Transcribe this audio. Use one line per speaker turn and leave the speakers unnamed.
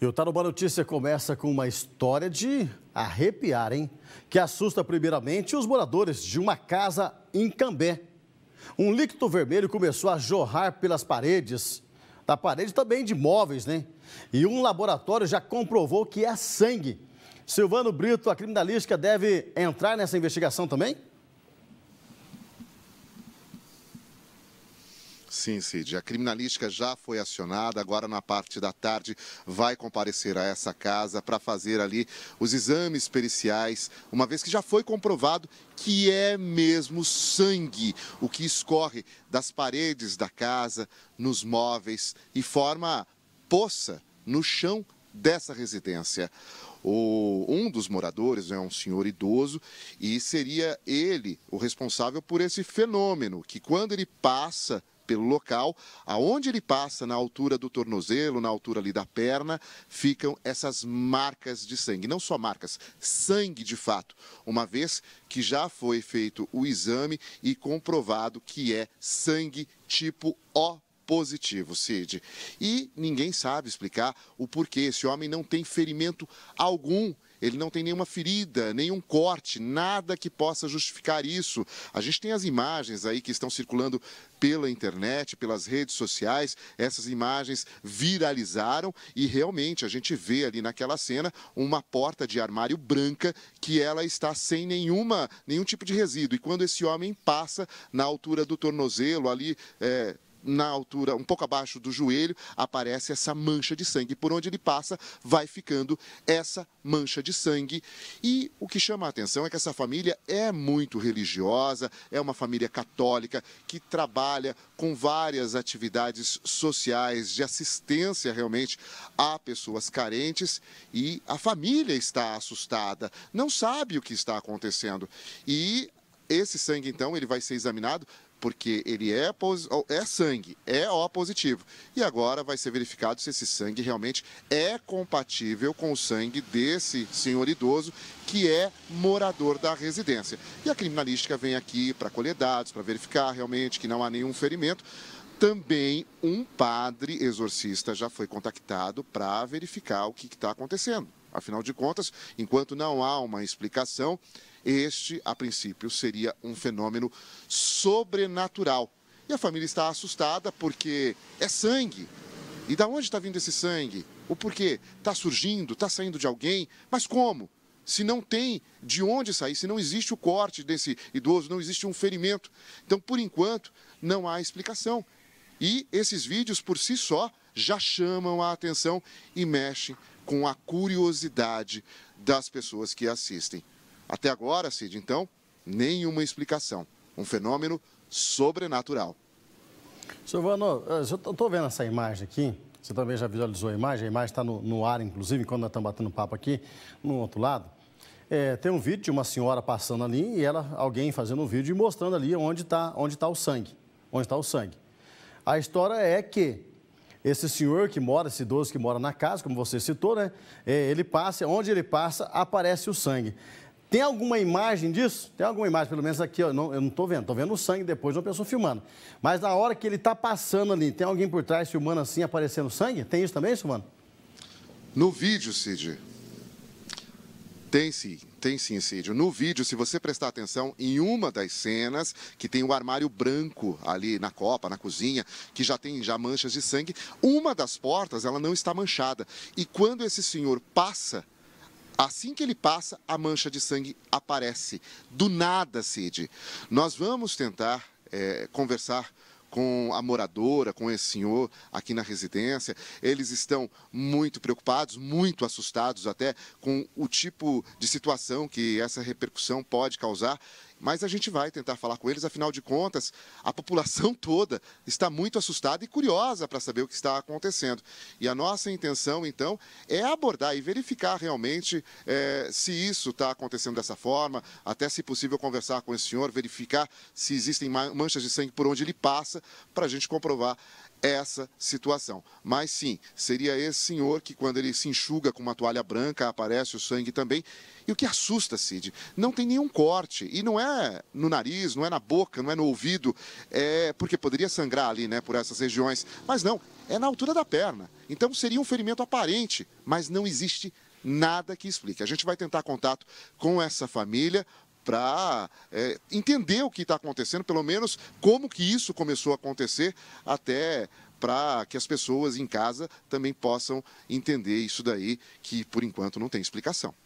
E o Taruba tá Notícia começa com uma história de arrepiar, hein? Que assusta primeiramente os moradores de uma casa em Cambé. Um líquido vermelho começou a jorrar pelas paredes, da parede também de móveis, né? E um laboratório já comprovou que é sangue. Silvano Brito, a criminalística, deve entrar nessa investigação também?
Sim, Cid. A criminalística já foi acionada, agora na parte da tarde vai comparecer a essa casa para fazer ali os exames periciais, uma vez que já foi comprovado que é mesmo sangue o que escorre das paredes da casa, nos móveis e forma poça no chão dessa residência. O, um dos moradores é um senhor idoso e seria ele o responsável por esse fenômeno, que quando ele passa pelo local, aonde ele passa, na altura do tornozelo, na altura ali da perna, ficam essas marcas de sangue. Não só marcas, sangue de fato, uma vez que já foi feito o exame e comprovado que é sangue tipo O positivo, Cid. E ninguém sabe explicar o porquê. Esse homem não tem ferimento algum ele não tem nenhuma ferida, nenhum corte, nada que possa justificar isso. A gente tem as imagens aí que estão circulando pela internet, pelas redes sociais. Essas imagens viralizaram e realmente a gente vê ali naquela cena uma porta de armário branca que ela está sem nenhuma, nenhum tipo de resíduo. E quando esse homem passa na altura do tornozelo, ali é, na altura, um pouco abaixo do joelho, aparece essa mancha de sangue. Por onde ele passa, vai ficando essa mancha de sangue. E o que chama a atenção é que essa família é muito religiosa, é uma família católica que trabalha com várias atividades sociais de assistência realmente a pessoas carentes e a família está assustada, não sabe o que está acontecendo. E esse sangue, então, ele vai ser examinado porque ele é, é sangue, é O positivo. E agora vai ser verificado se esse sangue realmente é compatível com o sangue desse senhor idoso que é morador da residência. E a criminalística vem aqui para colher dados, para verificar realmente que não há nenhum ferimento. Também um padre exorcista já foi contactado para verificar o que está acontecendo. Afinal de contas, enquanto não há uma explicação, este, a princípio, seria um fenômeno sobrenatural. E a família está assustada porque é sangue. E da onde está vindo esse sangue? O porquê? Está surgindo, está saindo de alguém, mas como? Se não tem de onde sair, se não existe o corte desse idoso, não existe um ferimento. Então, por enquanto, não há explicação. E esses vídeos, por si só, já chamam a atenção e mexem com a curiosidade das pessoas que assistem. Até agora, Cid, então, nenhuma explicação. Um fenômeno sobrenatural.
Silvano, eh, eu estou vendo essa imagem aqui. Você também já visualizou a imagem, a imagem está no, no ar, inclusive, quando nós estamos batendo papo aqui, no outro lado. É, tem um vídeo de uma senhora passando ali e ela, alguém fazendo um vídeo e mostrando ali onde está onde tá o sangue. Onde está o sangue. A história é que esse senhor que mora, esse idoso que mora na casa, como você citou, né? É, ele passa, onde ele passa, aparece o sangue. Tem alguma imagem disso? Tem alguma imagem, pelo menos aqui, ó, não, eu não estou vendo, estou vendo o sangue depois de uma pessoa filmando. Mas na hora que ele está passando ali, tem alguém por trás filmando assim, aparecendo sangue? Tem isso também, Silvano?
No vídeo, Cid, tem sim, tem sim, Cídio. No vídeo, se você prestar atenção em uma das cenas, que tem o um armário branco ali na copa, na cozinha, que já tem já manchas de sangue, uma das portas ela não está manchada. E quando esse senhor passa, Assim que ele passa, a mancha de sangue aparece. Do nada, Cid. Nós vamos tentar é, conversar com a moradora, com esse senhor aqui na residência. Eles estão muito preocupados, muito assustados até com o tipo de situação que essa repercussão pode causar mas a gente vai tentar falar com eles, afinal de contas, a população toda está muito assustada e curiosa para saber o que está acontecendo. E a nossa intenção, então, é abordar e verificar realmente é, se isso está acontecendo dessa forma, até se possível conversar com esse senhor, verificar se existem manchas de sangue por onde ele passa, para a gente comprovar essa situação. Mas sim, seria esse senhor que, quando ele se enxuga com uma toalha branca, aparece o sangue também. E o que assusta, Cid, não tem nenhum corte. E não é no nariz, não é na boca, não é no ouvido, é porque poderia sangrar ali, né, por essas regiões. Mas não, é na altura da perna. Então seria um ferimento aparente, mas não existe nada que explique. A gente vai tentar contato com essa família para é, entender o que está acontecendo, pelo menos como que isso começou a acontecer, até para que as pessoas em casa também possam entender isso daí, que por enquanto não tem explicação.